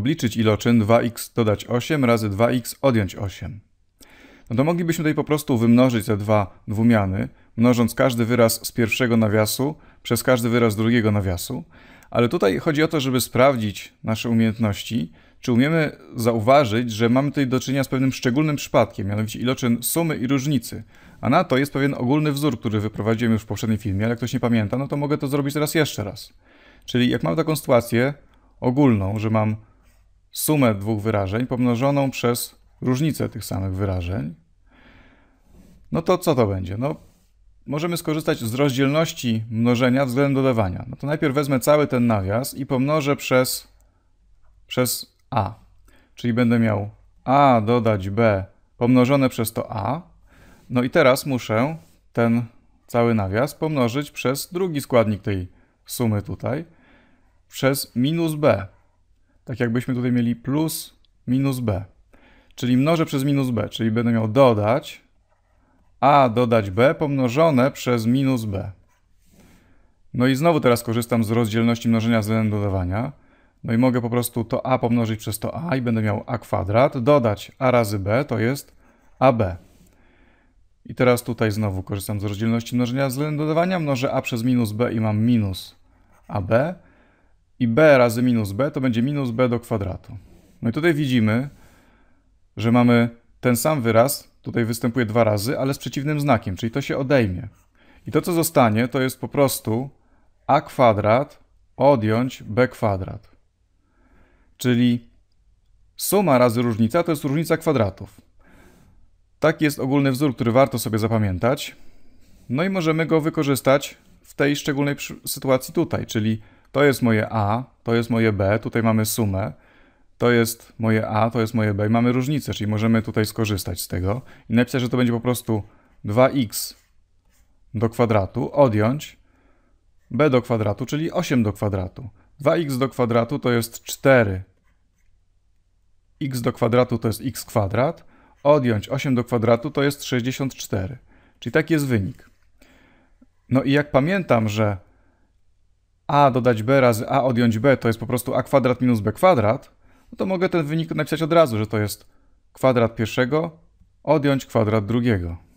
obliczyć iloczyn 2x dodać 8 razy 2x odjąć 8. No to moglibyśmy tutaj po prostu wymnożyć te dwa dwumiany, mnożąc każdy wyraz z pierwszego nawiasu przez każdy wyraz drugiego nawiasu, ale tutaj chodzi o to, żeby sprawdzić nasze umiejętności, czy umiemy zauważyć, że mamy tutaj do czynienia z pewnym szczególnym przypadkiem, mianowicie iloczyn sumy i różnicy. A na to jest pewien ogólny wzór, który wyprowadziłem już w poprzednim filmie, ale jak ktoś nie pamięta, no to mogę to zrobić teraz jeszcze raz. Czyli jak mam taką sytuację ogólną, że mam sumę dwóch wyrażeń pomnożoną przez różnicę tych samych wyrażeń, no to co to będzie? No, możemy skorzystać z rozdzielności mnożenia względem dodawania. No to najpierw wezmę cały ten nawias i pomnożę przez, przez a. Czyli będę miał a dodać b pomnożone przez to a. No i teraz muszę ten cały nawias pomnożyć przez drugi składnik tej sumy tutaj, przez minus b tak jakbyśmy tutaj mieli plus minus b. Czyli mnożę przez minus b, czyli będę miał dodać a dodać b pomnożone przez minus b. No i znowu teraz korzystam z rozdzielności mnożenia względem dodawania. No i mogę po prostu to a pomnożyć przez to a i będę miał a kwadrat dodać a razy b to jest ab. I teraz tutaj znowu korzystam z rozdzielności mnożenia względem dodawania. Mnożę a przez minus b i mam minus ab i b razy minus b to będzie minus b do kwadratu. No i tutaj widzimy, że mamy ten sam wyraz, tutaj występuje dwa razy, ale z przeciwnym znakiem, czyli to się odejmie. I to, co zostanie, to jest po prostu a kwadrat odjąć b kwadrat. Czyli suma razy różnica to jest różnica kwadratów. Taki jest ogólny wzór, który warto sobie zapamiętać. No i możemy go wykorzystać w tej szczególnej sytuacji tutaj, czyli to jest moje A, to jest moje B, tutaj mamy sumę, to jest moje A, to jest moje B i mamy różnicę, czyli możemy tutaj skorzystać z tego i napisać, że to będzie po prostu 2x do kwadratu odjąć b do kwadratu, czyli 8 do kwadratu. 2x do kwadratu to jest 4. x do kwadratu to jest x kwadrat. Odjąć 8 do kwadratu to jest 64. Czyli taki jest wynik. No i jak pamiętam, że a dodać b razy a odjąć b to jest po prostu a kwadrat minus b kwadrat, no to mogę ten wynik napisać od razu, że to jest kwadrat pierwszego odjąć kwadrat drugiego.